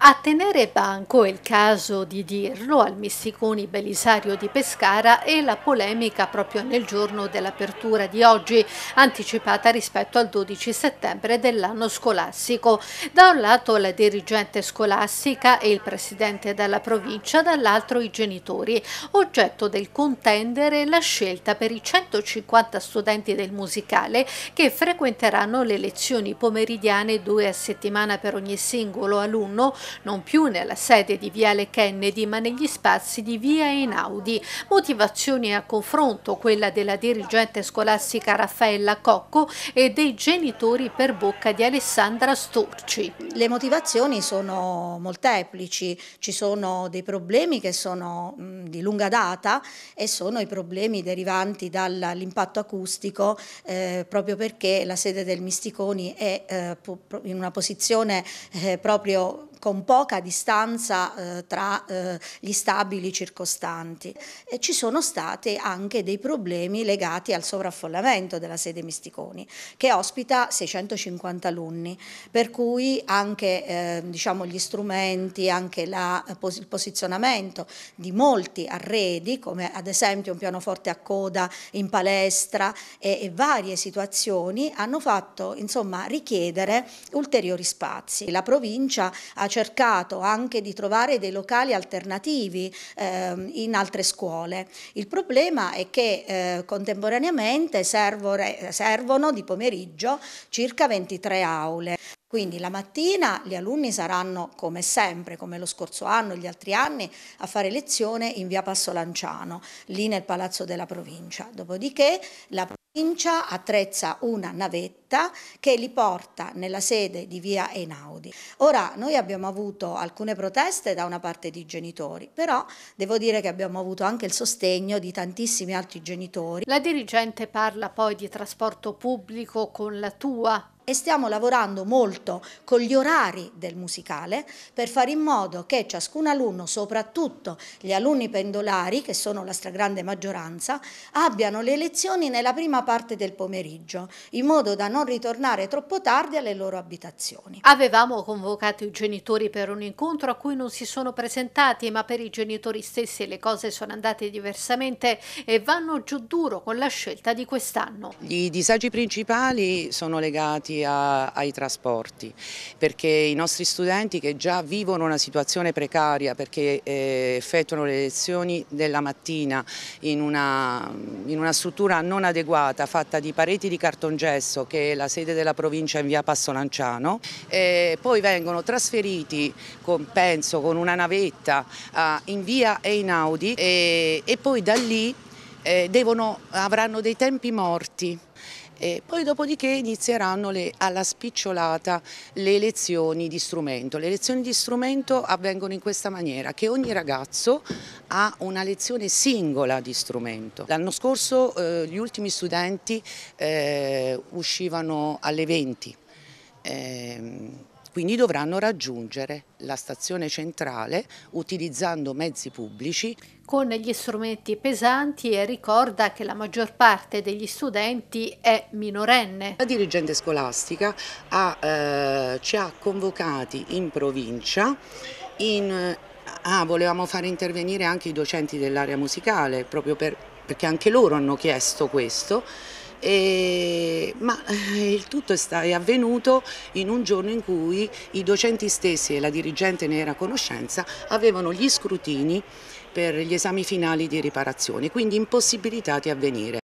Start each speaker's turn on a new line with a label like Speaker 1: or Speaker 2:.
Speaker 1: A tenere banco, è il caso di dirlo, al Missiconi Belisario di Pescara e la polemica proprio nel giorno dell'apertura di oggi, anticipata rispetto al 12 settembre dell'anno scolastico. Da un lato la dirigente scolastica e il presidente della provincia, dall'altro i genitori, oggetto del contendere la scelta per i 150 studenti del musicale che frequenteranno le lezioni pomeridiane due a settimana per ogni singolo alunno non più nella sede di Viale Kennedy ma negli spazi di Via Einaudi. Motivazioni a confronto quella della dirigente scolastica Raffaella Cocco e dei genitori per bocca di Alessandra Sturci. Le
Speaker 2: motivazioni sono molteplici, ci sono dei problemi che sono di lunga data e sono i problemi derivanti dall'impatto acustico eh, proprio perché la sede del Misticoni è eh, in una posizione eh, proprio con poca distanza eh, tra eh, gli stabili circostanti. E ci sono stati anche dei problemi legati al sovraffollamento della sede Misticoni, che ospita 650 alunni, per cui anche eh, diciamo, gli strumenti, anche la, il posizionamento di molti arredi, come ad esempio un pianoforte a coda in palestra e, e varie situazioni, hanno fatto insomma, richiedere ulteriori spazi. La provincia ha cercato anche di trovare dei locali alternativi eh, in altre scuole. Il problema è che eh, contemporaneamente servore, servono di pomeriggio circa 23 aule. Quindi la mattina gli alunni saranno, come sempre, come lo scorso anno e gli altri anni, a fare lezione in via Passo Lanciano, lì nel Palazzo della Provincia. Dopodiché la provincia attrezza una navetta che li porta nella sede di via Einaudi. Ora noi abbiamo avuto alcune proteste da una parte di genitori, però devo dire che abbiamo avuto anche il sostegno di tantissimi altri genitori. La dirigente parla poi di trasporto pubblico con la tua e stiamo lavorando molto con gli orari del musicale per fare in modo che ciascun alunno, soprattutto gli alunni pendolari, che sono la stragrande maggioranza, abbiano le lezioni nella prima parte del
Speaker 1: pomeriggio, in modo da non ritornare troppo tardi alle loro abitazioni. Avevamo convocato i genitori per un incontro a cui non si sono presentati, ma per i genitori stessi le cose sono andate diversamente e vanno giù duro con la scelta di quest'anno.
Speaker 3: I disagi principali sono legati a, ai trasporti, perché i nostri studenti che già vivono una situazione precaria perché eh, effettuano le lezioni della mattina in una, in una struttura non adeguata fatta di pareti di cartongesso che è la sede della provincia in via Passo Lanciano, eh, poi vengono trasferiti con, penso con una navetta eh, in via Einaudi e, e poi da lì eh, devono, avranno dei tempi morti e poi dopodiché inizieranno le, alla spicciolata le lezioni di strumento. Le lezioni di strumento avvengono in questa maniera, che ogni ragazzo ha una lezione singola di strumento. L'anno scorso eh, gli ultimi studenti eh, uscivano alle 20. Eh, quindi dovranno raggiungere la stazione centrale utilizzando mezzi pubblici. Con
Speaker 1: gli strumenti pesanti ricorda che la maggior parte degli studenti è
Speaker 3: minorenne. La dirigente scolastica ha, eh, ci ha convocati in provincia in, ah, volevamo far intervenire anche i docenti dell'area musicale proprio per, perché anche loro hanno chiesto questo e ma eh, il tutto è avvenuto in un giorno in cui i docenti stessi e la dirigente ne era a conoscenza avevano gli scrutini per gli esami finali di riparazione, quindi impossibilitati a venire.